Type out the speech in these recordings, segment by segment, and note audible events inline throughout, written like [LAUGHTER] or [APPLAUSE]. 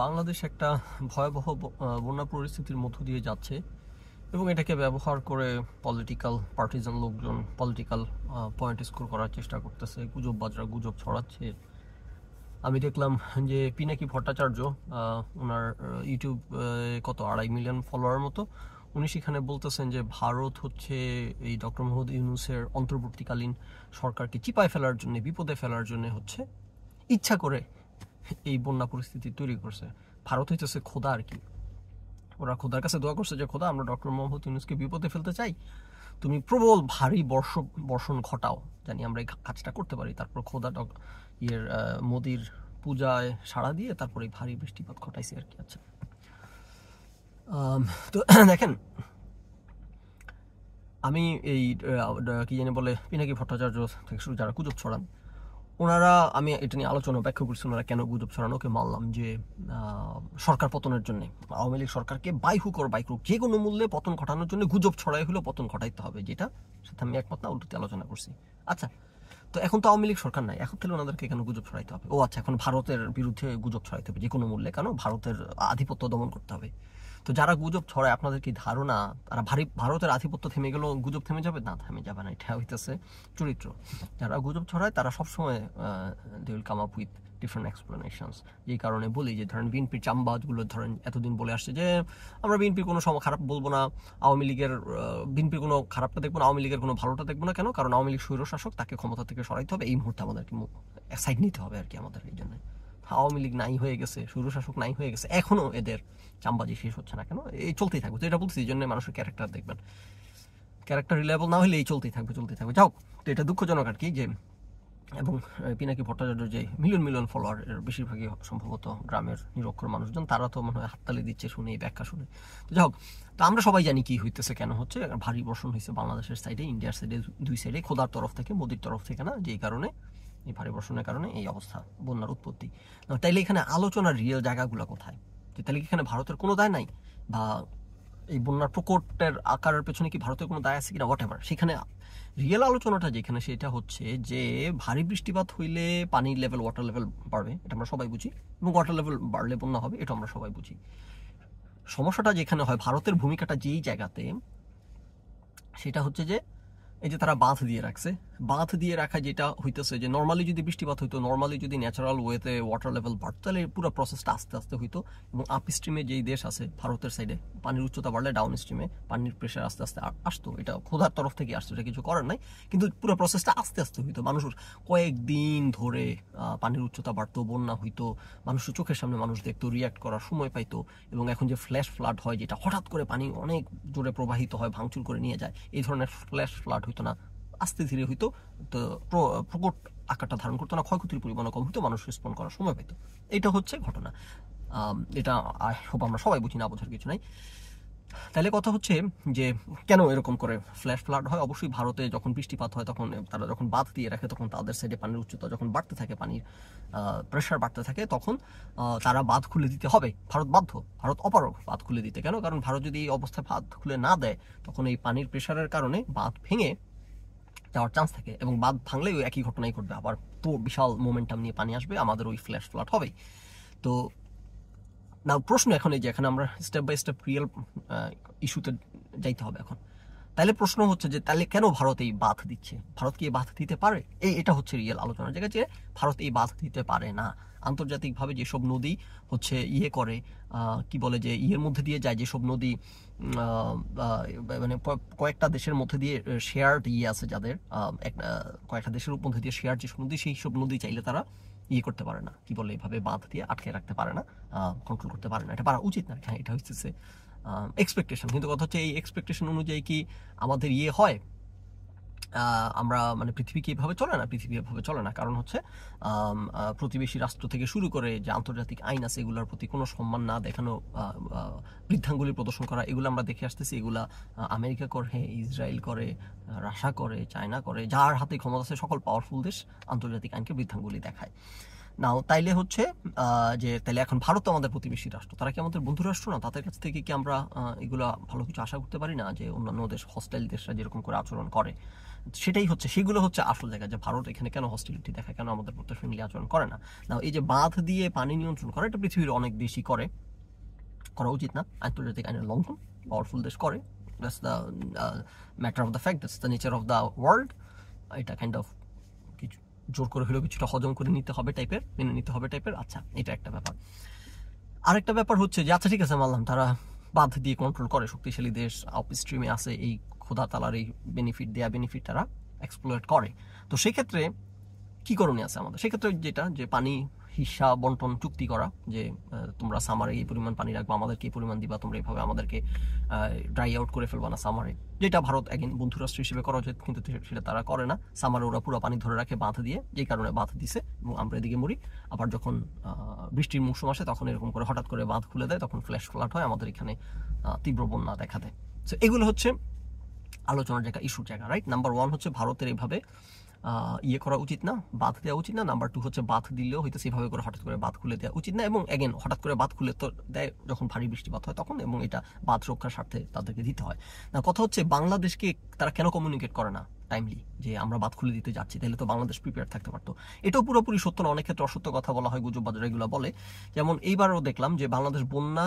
বাংলাদেশ একটা ভয়াবহ বন্যা পরিস্থিতির মধ্য দিয়ে যাচ্ছে এবং এটাকে ব্যবহার করে পলিটিক্যাল পার্টিজান লোকজন পলিটিক্যাল পয়েন্ট স্কোর করার চেষ্টা করতেছে গুজব বাজরা গুজব ছড়াচ্ছে আমি দেখলাম যে পিনাকি ভট্টাচার্য ওনার ইউটিউব কত আড়াই মিলিয়ন ফলোয়ার মতো উনি সেখানে বলতেছেন যে ভারত হচ্ছে এই ডক্টর মোহাম্মদ ইউনুসের অন্তর্বর্তীকালীন সরকারকে চিপায় ফেলার জন্য বিপদে ফেলার জন্য হচ্ছে ইচ্ছা করে এই বন্যা পরিস্থিতি তৈরি করছে ভারত হইতেছে খোদা আর কি ওরা খোদার কাছে দোয়া করছে যে খোদা আমরা ডক্টর মোহাম্মদ ইউনুসকে বিপদে ফেলতে চাই তুমি প্রবল ভারী বর্ষ বর্ষণ ঘটাও জানি আমরা এই কাজটা করতে পারি তারপর খোদা ডক ইয়ের মোদির পূজায় সাড়া দিয়ে তারপর এই ভারী বৃষ্টিপাত ঘটাইছে আর কি আচ্ছা তো [CLEARS THROAT] দেখেন আমি এই কি জানি বলে পিনাকি ভট্টাচার্য থেকে শুরু যারা কুজব ছড়ান ওনারা আমি এটা নিয়ে আলোচনা ব্যাখ্যা করছি ওনারা কেন গুজব ছড়ানোকে মানলাম যে সরকার পতনের জন্য আওয়ামী লীগ সরকারকে বাই হুক ওর বাইক যে কোনো মূল্যে পতন ঘটানোর জন্য গুজব ছড়াই হলেও পতন ঘটাইতে হবে যেটা সাথে আমি একমত না উল্টোতে আলোচনা করছি আচ্ছা তো এখন তো আওয়ামী লীগ সরকার নাই এখন তাহলে ওনাদেরকে কেন গুজব ছড়াইতে হবে ও আচ্ছা এখন ভারতের বিরুদ্ধে গুজব ছড়াইতে হবে যে কোনো মূল্যে কেন ভারতের আধিপত্য দমন করতে হবে তো যারা গুজব ছড়ায় আপনাদের কি ধারণা তারা ভারী ভারতের আধিপত্য থেমে গেল গুজব থেমে যাবে না থেমে যাবে না এটা হইতেছে চরিত্র যারা গুজব ছড়ায় তারা সবসময় they will come up with different explanations যেই কারণে বলি যে ধরেন বিএনপির চামবাজগুলো ধরেন এতদিন বলে আসছে যে আমরা বিএনপির কোনো সময় খারাপ বলবো না আওয়ামী লীগের বিএনপির কোনো খারাপটা দেখবো না আওয়ামী লীগের কোনো ভালোটা দেখবো না কেন কারণ আওয়ামী লীগ স্বৈরশাসক তাকে ক্ষমতা থেকে সরাইতে হবে এই মুহূর্তে আমাদেরকে সাইড নিতে হবে আর কি আমাদের এই জন্য আওয়ামী লীগ নাই হয়ে গেছে সুরশাসক নাই হয়ে গেছে এখনও এদের চামবাজি শেষ হচ্ছে না কেন এই চলতেই থাকবে তো এটা বলছি এই জন্য মানুষের ক্যারেক্টার দেখবেন ক্যারেক্টার রিলেবল না হলে এই চলতেই থাকবে চলতেই থাকবে যাও তো এটা দুঃখজনক আর কি যে এবং পিনাকি ভট্টাচার্য যে মিলিয়ন মিলিয়ন ফলোয়ার বেশিরভাগই সম্ভবত গ্রামের নিরক্ষর মানুষজন তারা তো মনে হয় হাততালি দিচ্ছে শুনে এই ব্যাখ্যা শুনে তো যাই হোক তো আমরা সবাই জানি কি হইতেছে কেন হচ্ছে ভারী বর্ষণ হয়েছে বাংলাদেশের সাইডে ইন্ডিয়ার সাইডে দুই সাইডে খোদার তরফ থেকে মোদির তরফ থেকে না যেই কারণে এই ভারী বর্ষণের কারণে এই অবস্থা বন্যার উৎপত্তি তাইলে এখানে আলোচনার রিয়েল জায়গাগুলো কোথায় যে তাহলে এখানে ভারতের কোনো দায় নাই বা এই বন্যার প্রকোটের আকারের পেছনে কি ভারতের কোনো দায় আছে কিনা হোয়াট এভার সেখানে রিয়েল আলোচনাটা যেখানে সেটা হচ্ছে যে ভারী বৃষ্টিপাত হইলে পানির লেভেল ওয়াটার লেভেল বাড়বে এটা আমরা সবাই বুঝি এবং ওয়াটার লেভেল বাড়লে বন্যা হবে এটা আমরা সবাই বুঝি সমস্যাটা যেখানে হয় ভারতের ভূমিকাটা যেই জায়গাতে সেটা হচ্ছে যে এই যে তারা বাঁধ দিয়ে রাখছে বাঁধ দিয়ে রাখা যেটা হইতেছে যে নর্মালি যদি বৃষ্টিপাত হইতো নর্মালি যদি ন্যাচারাল ওয়েতে ওয়াটার লেভেল বাড়তো তাহলে পুরো প্রসেসটা আস্তে আস্তে হইতো এবং আপ স্ট্রিমে যেই দেশ আছে ভারতের সাইডে পানির উচ্চতা বাড়লে ডাউন স্ট্রিমে পানির প্রেশার আস্তে আস্তে আসতো এটা খোদার তরফ থেকে আসতো এটা কিছু করার নাই কিন্তু পুরো প্রসেসটা আস্তে আস্তে হইতো মানুষের কয়েকদিন ধরে পানির উচ্চতা বাড়তো বন্যা হইতো মানুষের চোখের সামনে মানুষ দেখতো রিয়াক্ট করার সময় পাইতো এবং এখন যে ফ্ল্যাশ ফ্লাড হয় যেটা হঠাৎ করে পানি অনেক জোরে প্রবাহিত হয় ভাঙচুর করে নিয়ে যায় এই ধরনের ফ্ল্যাশ ফ্লাড হইতো না আস্তে ধীরে হইতো তো প্রকট আকারটা ধারণ করতো না ক্ষয়ক্ষতির পরিমাণ কম হইতো মানুষ রেসপন্ড করার সময় পেত এটা হচ্ছে ঘটনা এটা আমরা সবাই বুঝি না বোঝার কিছু নাই তাহলে কথা হচ্ছে যে কেন এরকম করে ফ্ল্যাশ ফ্লাড হয় অবশ্যই ভারতে যখন বৃষ্টিপাত হয় তখন তারা যখন বাদ দিয়ে রাখে তখন তাদের সাইডে পানির উচ্চতা যখন বাড়তে থাকে পানির প্রেশার বাড়তে থাকে তখন তারা বাঁধ খুলে দিতে হবে ভারত বাধ্য ভারত অপারক বাঁধ খুলে দিতে কেন কারণ ভারত যদি এই অবস্থায় বাঁধ খুলে না দেয় তখন এই পানির প্রেশারের কারণে বাঁধ ভেঙে যাওয়ার চান্স থাকে এবং বাঁধ ভাঙলেই একই ঘটনাই ঘটবে আবার তো বিশাল মোমেন্টাম নিয়ে পানি আসবে আমাদের ওই ফ্ল্যাশ ফ্লাড হবেই তো না প্রশ্ন এখন এই যে এখন আমরা স্টেপ বাই স্টেপ রিয়েল ইস্যুতে যাইতে হবে এখন তাহলে প্রশ্ন হচ্ছে যে তাহলে কেন ভারত এই বাধ দিচ্ছে ভারত কি এই বাধ দিতে পারে এই এটা হচ্ছে রিয়েল আলোচনার জায়গা যে ভারত এই বাধ দিতে পারে না আন্তর্জাতিকভাবে যেসব নদী হচ্ছে ইয়ে করে কি বলে যে ইয়ের মধ্যে দিয়ে যায় যেসব নদী মানে কয়েকটা দেশের মধ্যে দিয়ে শেয়ার্ড ইয়ে আছে যাদের কয়েকটা দেশের মধ্যে দিয়ে শেয়ার যেসব নদী সেই সব নদী চাইলে তারা ইয়ে করতে পারে না কি বলে এইভাবে বাঁধ দিয়ে আটকে রাখতে পারে না কন্ট্রোল করতে পারে না এটা পারা উচিত না হ্যাঁ এটা হচ্ছে এক্সপেকটেশন কিন্তু কথা হচ্ছে এই এক্সপেকটেশন অনুযায়ী কি আমাদের ইয়ে হয় আমরা মানে পৃথিবীকে এভাবে চলে না পৃথিবী এভাবে চলে না কারণ হচ্ছে প্রতিবেশী রাষ্ট্র থেকে শুরু করে যে আন্তর্জাতিক আইন আছে এগুলোর প্রতি কোনো সম্মান না দেখানো বৃদ্ধাঙ্গুলি প্রদর্শন করা এগুলো আমরা দেখে আসতেছি এগুলা আমেরিকা করে ইসরায়েল করে রাশা করে চায়না করে যার হাতে ক্ষমতা আছে সকল পাওয়ারফুল দেশ আন্তর্জাতিক আইনকে বৃদ্ধাঙ্গুলি দেখায় নাও তাইলে হচ্ছে যে তাইলে এখন ভারত আমাদের প্রতিবেশী রাষ্ট্র তারা কি আমাদের বন্ধু রাষ্ট্র না তাদের কাছ থেকে কি আমরা এগুলো ভালো কিছু আশা করতে পারি না যে অন্যান্য দেশ হস্টাইল দেশরা যেরকম করে আচরণ করে সেটাই হচ্ছে সেগুলো হচ্ছে আসল জায়গা যে ভারত এখানে কেন হস্টিলিটি দেখা কেন আমাদের প্রত্যেক ফ্রেন্ডলি আচরণ করে না না এই যে বাঁধ দিয়ে পানি নিয়ন্ত্রণ করে এটা পৃথিবীর অনেক দেশই করে করা উচিত না আন্তর্জাতিক আইনের লঙ্ঘন পাওয়ারফুল দেশ করে that's the matter of the fact that's the nature of the world এটা কাইন্ড অফ কিছু জোর করে হলেও কিছুটা হজম করে নিতে হবে টাইপের মেনে নিতে হবে টাইপের আচ্ছা এটা একটা ব্যাপার আরেকটা ব্যাপার হচ্ছে যে আচ্ছা ঠিক আছে মানলাম তারা বাঁধ দিয়ে কন্ট্রোল করে শক্তিশালী দেশ আপস্ট্রিমে স্ট্রিমে আছে এই খোদা তালার এই বেনিফিট দেয়া বেনিফিট তারা এক্সপ্লোয়েট করে তো সেক্ষেত্রে কী করণীয় আছে আমাদের সেক্ষেত্রে যেটা যে পানি হিসা বন্টন চুক্তি করা যে তোমরা সামারে এই পরিমাণ পানি রাখবো আমাদেরকে এই পরিমাণ দিবা তোমরা এইভাবে আমাদেরকে ড্রাই আউট করে ফেলবা না সামারে যেটা ভারত একদিন বন্ধুরাষ্ট্র হিসেবে করা উচিত কিন্তু সেটা তারা করে না সামারে ওরা পুরো পানি ধরে রাখে বাঁধ দিয়ে যে কারণে বাঁধ দিছে এবং আমরা এদিকে মরি আবার যখন বৃষ্টির মৌসুম আসে তখন এরকম করে হঠাৎ করে বাঁধ খুলে দেয় তখন ফ্ল্যাশ ফ্লাট হয় আমাদের এখানে তীব্র বন্যা দেখা দেয় তো এগুলো হচ্ছে আলোচনার জায়গা ইস্যুর জায়গা রাইট নাম্বার ওয়ান হচ্ছে ভারতের এইভাবে ইয়ে করা উচিত না বাদ দেওয়া উচিত না নাম্বার টু হচ্ছে বাদ দিলেও হয়তো সেভাবে করে হঠাৎ করে বাদ খুলে দেওয়া উচিত না এবং অ্যাগেন হঠাৎ করে বাদ খুলে তো দেয় যখন ভারী বৃষ্টিপাত হয় তখন এবং এটা বাদ রক্ষার স্বার্থে তাদেরকে দিতে হয় না কথা হচ্ছে বাংলাদেশকে তারা কেন কমিউনিকেট করে না টাইমলি যে আমরা বাদ খুলে দিতে যাচ্ছি তাহলে তো বাংলাদেশ প্রিপেয়ার থাকতে পারতো এটাও পুরোপুরি সত্য না অনেক ক্ষেত্রে অসত্য কথা বলা হয় গুজব বাজার এগুলো বলে যেমন এইবারও দেখলাম যে বাংলাদেশ বন্যা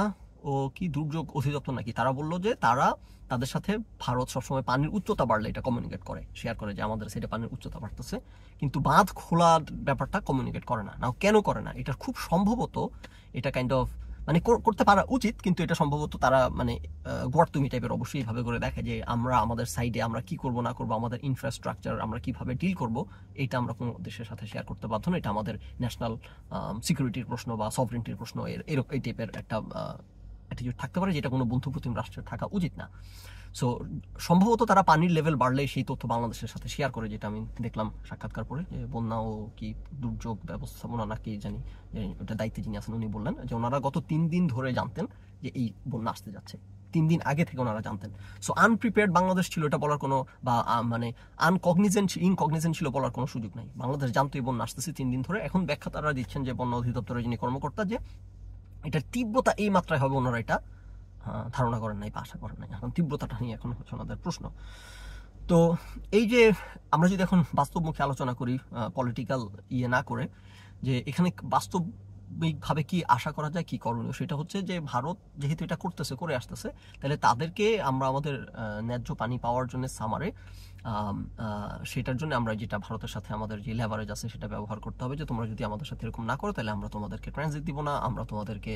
ও কি দুর্যোগ অধিদপ্তর নাকি তারা বললো যে তারা তাদের সাথে ভারত সবসময় পানির উচ্চতা বাড়লে এটা কমিউনিকেট করে শেয়ার করে যে আমাদের সেটা পানির উচ্চতা বাড়তেছে কিন্তু বাঁধ খোলার ব্যাপারটা কমিউনিকেট করে না নাও কেন করে না এটা খুব সম্ভবত এটা কাইন্ড অফ মানে করতে পারা উচিত কিন্তু এটা সম্ভবত তারা মানে গোয়ার্তুমি টাইপের অবশ্যই এইভাবে করে দেখে যে আমরা আমাদের সাইডে আমরা কি করব না করব আমাদের ইনফ্রাস্ট্রাকচার আমরা কিভাবে ডিল করব এটা আমরা কোনো দেশের সাথে শেয়ার করতে বাধ্য না এটা আমাদের ন্যাশনাল সিকিউরিটির প্রশ্ন বা সভরেন্টির প্রশ্ন এর এই টাইপের একটা অ্যাটিটিউড থাকতে পারে যেটা কোনো বন্ধুপ্রতিম রাষ্ট্রের থাকা উচিত না সো সম্ভবত তারা পানির লেভেল বাড়লেই সেই তথ্য বাংলাদেশের সাথে শেয়ার করে যেটা আমি দেখলাম সাক্ষাৎকার পরে যে বন্যা ও কি দুর্যোগ ব্যবস্থাপনা নাকি জানি ওটা দায়িত্বে যিনি আছেন উনি বললেন যে ওনারা গত তিন দিন ধরে জানতেন যে এই বন্যা আসতে যাচ্ছে তিন দিন আগে থেকে ওনারা জানতেন সো আনপ্রিপেয়ার্ড বাংলাদেশ ছিল এটা বলার কোনো বা মানে আনকগনিজেন্ট ইনকগনিজেন্ট ছিল বলার কোনো সুযোগ নাই বাংলাদেশ জানতো এই বন্যা আসতেছে তিন দিন ধরে এখন ব্যাখ্যা তারা দিচ্ছেন যে বন্যা অধিদপ্তরের যিনি কর্মকর্তা যে এটার তীব্রতা এই মাত্রায় হবে ওনারা এটা হ্যাঁ, ধারণা করেন নাই বা আশা করেন নাই এখন তীব্রতাটা নিয়ে এখন হচ্ছে ওনাদের প্রশ্ন তো এই যে আমরা যদি এখন বাস্তবমুখী আলোচনা করি পলিটিক্যাল ইয়ে না করে যে এখানে বাস্তব ভাবে কি আশা করা যায় কি করণীয় সেটা হচ্ছে যে ভারত যেহেতু এটা করতেছে করে আসতেছে তাহলে তাদেরকে আমরা আমাদের ন্যায্য পানি পাওয়ার জন্য সামারে সেটার জন্য আমরা যেটা ভারতের সাথে আমাদের যে লেভারেজ আছে সেটা ব্যবহার করতে হবে যে তোমরা যদি আমাদের সাথে এরকম না করো তাহলে আমরা তোমাদেরকে ট্রানজিট দিব না আমরা তোমাদেরকে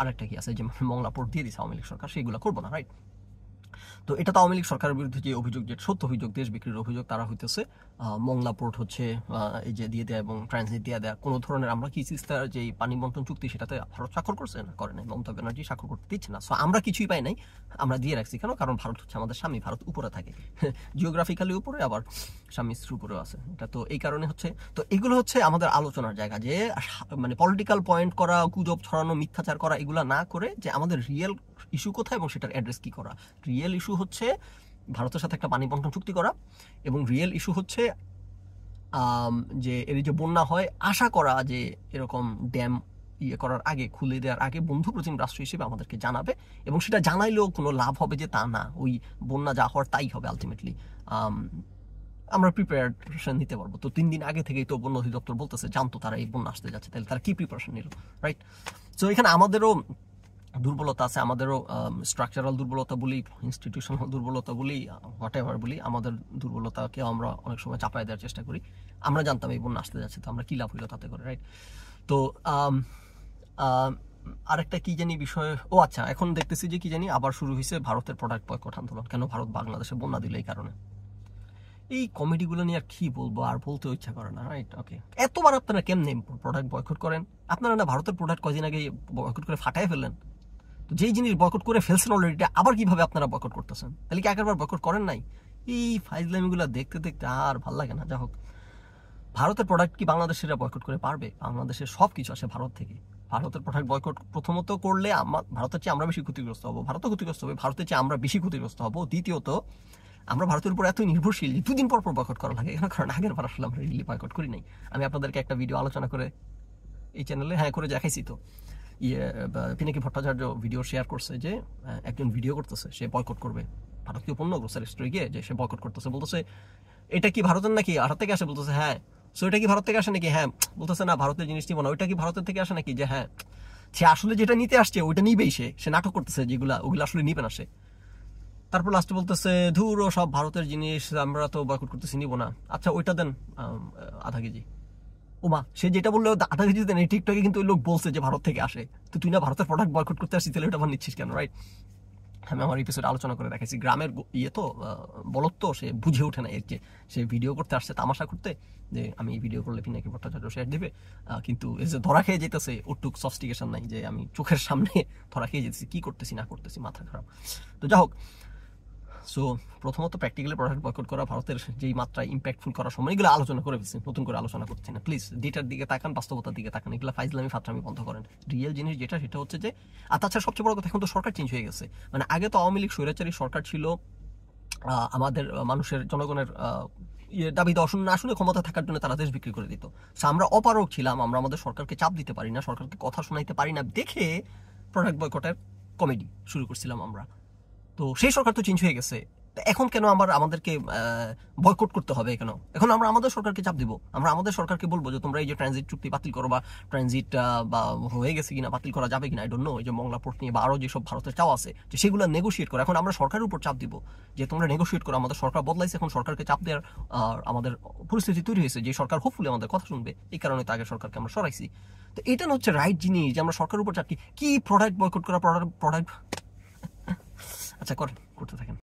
আরেকটা কি আছে যে মংলাপুর দিয়ে দিছে আওয়ামী লীগ সরকার সেইগুলো করবো না রাইট তো এটা তো আওয়ামী লীগ সরকারের বিরুদ্ধে যে অভিযোগ যে সত্য অভিযোগ দেশ বিক্রির অভিযোগ তারা হইতেছে মংলা পোর্ট হচ্ছে এই যে দিয়ে দেয়া এবং ট্রানজিট দিয়ে দেয়া কোনো ধরনের আমরা কি সিস্টার যে পানি বন্টন চুক্তি সেটাতে ভারত স্বাক্ষর করছে না করে নাই মমতা ব্যানার্জি স্বাক্ষর করতে দিচ্ছে না সো আমরা কিছুই পাই নাই আমরা দিয়ে রাখছি কেন কারণ ভারত হচ্ছে আমাদের স্বামী ভারত উপরে থাকে জিওগ্রাফিক্যালি [LAUGHS] উপরে আবার স্বামী স্ত্রী উপরেও আছে এটা তো এই কারণে হচ্ছে তো এগুলো হচ্ছে আমাদের আলোচনার জায়গা যে মানে পলিটিক্যাল পয়েন্ট করা গুজব ছড়ানো মিথ্যাচার করা এগুলো না করে যে আমাদের রিয়েল ইস্যু কোথায় এবং সেটার অ্যাড্রেস কি করা রিয়েল রিয়েল ইস্যু হচ্ছে ভারতের সাথে একটা পানি বন্টন চুক্তি করা এবং রিয়েল ইস্যু হচ্ছে যে এর যে বন্যা হয় আশা করা যে এরকম ড্যাম ইয়ে করার আগে খুলে দেওয়ার আগে বন্ধু প্রতিম রাষ্ট্র হিসেবে আমাদেরকে জানাবে এবং সেটা জানাইলেও কোনো লাভ হবে যে তা না ওই বন্যা যা হওয়ার তাই হবে আলটিমেটলি আমরা প্রিপারেশন নিতে পারবো তো তিন দিন আগে থেকেই তো বন্য অধিদপ্তর বলতেছে জানতো তারা এই বন্যা আসতে যাচ্ছে তাহলে তারা কি প্রিপারেশন নিল রাইট তো এখানে আমাদেরও দুর্বলতা আছে আমাদেরও স্ট্রাকচারাল দুর্বলতা বলি ইনস্টিটিউশনাল দুর্বলতা বলি হোয়াট এভার বলি আমাদের দুর্বলতাকে আমরা অনেক সময় চাপায় দেওয়ার চেষ্টা করি আমরা জানতাম এই বন্যা আসতে যাচ্ছে তো আমরা কী লাভ হইলো তাতে করে রাইট তো আরেকটা কি জানি বিষয় ও আচ্ছা এখন দেখতেছি যে কি জানি আবার শুরু হয়েছে ভারতের প্রোডাক্ট বয়কট আন্দোলন কেন ভারত বাংলাদেশে বন্যা দিল এই কারণে এই কমেডিগুলো নিয়ে আর কি বলবো আর বলতে ইচ্ছা করে না রাইট ওকে এতবার আপনারা কেমনে প্রোডাক্ট বয়কট করেন আপনারা না ভারতের প্রোডাক্ট কদিন আগে বয়কট করে ফাটাই ফেললেন যেই জিনিস বয়কট করে ফেলছেন অলরেডি আবার কীভাবে আপনারা বয়কট করতেছেন তাহলে কি একবার বয়কট করেন নাই এই ফাইজলামিগুলো দেখতে দেখতে আর ভাল লাগে না যা হোক ভারতের প্রোডাক্ট কি বাংলাদেশিরা বয়কট করে পারবে বাংলাদেশের সব কিছু আসে ভারত থেকে ভারতের প্রোডাক্ট বয়কট প্রথমত করলে আমার ভারতের চেয়ে আমরা বেশি ক্ষতিগ্রস্ত হবো ভারতও ক্ষতিগ্রস্ত হবে ভারতের চেয়ে আমরা বেশি ক্ষতিগ্রস্ত হবো দ্বিতীয়ত আমরা ভারতের উপর এত নির্ভরশীল দুদিন পর পর বয়কট করা লাগে কারণ আগের বার আসলে আমরা রিলি বয়কট করি নাই আমি আপনাদেরকে একটা ভিডিও আলোচনা করে এই চ্যানেলে হ্যাঁ করে দেখাইছি তো ইয়ে পিনাকি ভট্টাচার্য ভিডিও শেয়ার করছে যে একজন ভিডিও করতেছে সে বয়কট করবে ভারতীয় পণ্য গ্রোসারি স্টোরে গিয়ে যে সে বয়কট করতেছে বলতেছে এটা কি ভারতের নাকি আর থেকে আসে বলতেছে হ্যাঁ সো এটা কি ভারত থেকে আসে নাকি হ্যাঁ বলতেছে না ভারতের জিনিসটি মনে ওইটা কি ভারতের থেকে আসে নাকি যে হ্যাঁ সে আসলে যেটা নিতে আসছে ওইটা নিবেই সে সে নাটক করতেছে যেগুলা ওগুলো আসলে নিবে না সে তারপর লাস্টে বলতেছে ধুরো সব ভারতের জিনিস আমরা তো বয়কট করতেছি নিব না আচ্ছা ওইটা দেন আধা কেজি ওমা সে যেটা বললো আধা কেজি দেন এই টিকটকে কিন্তু ওই লোক বলছে যে ভারত থেকে আসে তো তুই না ভারতের প্রোডাক্ট বয়কট করতে আসছিস তাহলে ওটা নিচ্ছিস কেন রাইট আমি আমার এপিসোড আলোচনা করে দেখাইছি গ্রামের ইয়ে তো বলত তো সে বুঝে ওঠে না এর যে সে ভিডিও করতে আসছে তামাশা করতে যে আমি ভিডিও করলে পিনাকি ভট্টাচার্য শেয়ার দেবে কিন্তু এই যে ধরা খেয়ে যেতেছে ওটুক সফস্টিকেশন নাই যে আমি চোখের সামনে ধরা খেয়ে যেতেছি কী করতেছি না করতেছি মাথা খারাপ তো যাই হোক সো প্রথমত প্র্যাকটিক্যালি প্রোডাক্ট বয়কট করা ভারতের যেই মাত্রা ইম্প্যাক্টফুল করা সময় এগুলো আলোচনা করে ফেলছি নতুন করে আলোচনা করছি না প্লিজ ডেটার দিকে তাকান বাস্তবতার দিকে তাকান এগুলো ফাইজলামি ফাতরামি বন্ধ করেন রিয়েল জিনিস যেটা সেটা হচ্ছে যে আর তাছাড়া সবচেয়ে বড় কথা এখন তো সরকার চেঞ্জ হয়ে গেছে মানে আগে তো আওয়ামী লীগ স্বৈরাচারী সরকার ছিল আমাদের মানুষের জনগণের ইয়ে দাবি দর্শন না শুনে ক্ষমতা থাকার জন্য তারা দেশ বিক্রি করে দিত আমরা অপারক ছিলাম আমরা আমাদের সরকারকে চাপ দিতে পারি না সরকারকে কথা শোনাইতে পারি না দেখে প্রোডাক্ট বয়কটের কমেডি শুরু করছিলাম আমরা তো সেই সরকার তো চেঞ্জ হয়ে গেছে এখন কেন আমার আমাদেরকে বয়কট করতে হবে কেন এখন আমরা আমাদের সরকারকে চাপ দিব আমরা আমাদের সরকারকে বলবো যে তোমরা এই যে ট্রানজিট চুক্তি বাতিল করো বা ট্রানজিট বা হয়ে গেছে কিনা বাতিল করা যাবে কিনা আই ডোন্ট নো এই যে মংলা পোর্ট নিয়ে বা আরও যেসব ভারতের চাওয়া আছে যে সেগুলো নেগোসিয়েট করো এখন আমরা সরকারের উপর চাপ দিব যে তোমরা নেগোসিয়েট করো আমাদের সরকার বদলাইছে এখন সরকারকে চাপ দেওয়ার আমাদের পরিস্থিতি তৈরি হয়েছে যে সরকার হোপফুলি আমাদের কথা শুনবে এই কারণে তো আগে সরকারকে আমরা সরাইছি তো এটা হচ্ছে রাইট জিনিস যে আমরা সরকারের উপর চাপ কি প্রোডাক্ট বয়কট করা প্রোডাক্ট প্রোডাক্ট আচ্ছা করেন করতে থাকেন